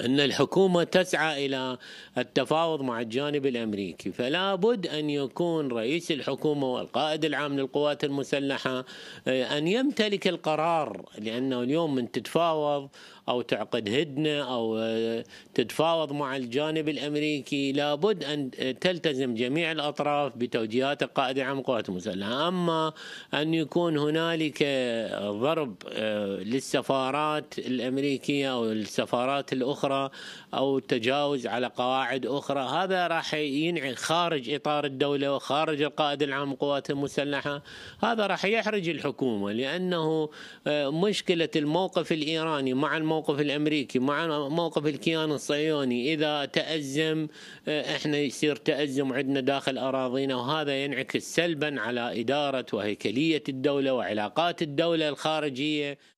أن الحكومة تسعى إلى التفاوض مع الجانب الأمريكي فلا بد أن يكون رئيس الحكومة والقائد العام للقوات المسلحة آه، أن يمتلك القرار لأنه اليوم من تتفاوض أو تعقد هدنة أو آه، تتفاوض مع الجانب الأمريكي لا بد أن آه، تلتزم جميع الأطراف بتوجيهات القائد العام للقوات المسلحة أما أن يكون هنالك ضرب للسفارات الأمريكية أو السفارات الأخرى أخرى أو تجاوز على قواعد أخرى هذا راح ينعي خارج إطار الدولة وخارج القائد العام للقوات المسلحة هذا راح يحرج الحكومة لأنه آه، مشكلة الموقف الإيراني مع الموقف الأمريكي مع موقف الكيان الصهيوني إذا تأزم آه، إحنا يصير تأزم عندنا داخل أراضينا وهذا ينعكس سلبا على إدارة وهيكلية الدولة وعلاقات الدولة الخارجية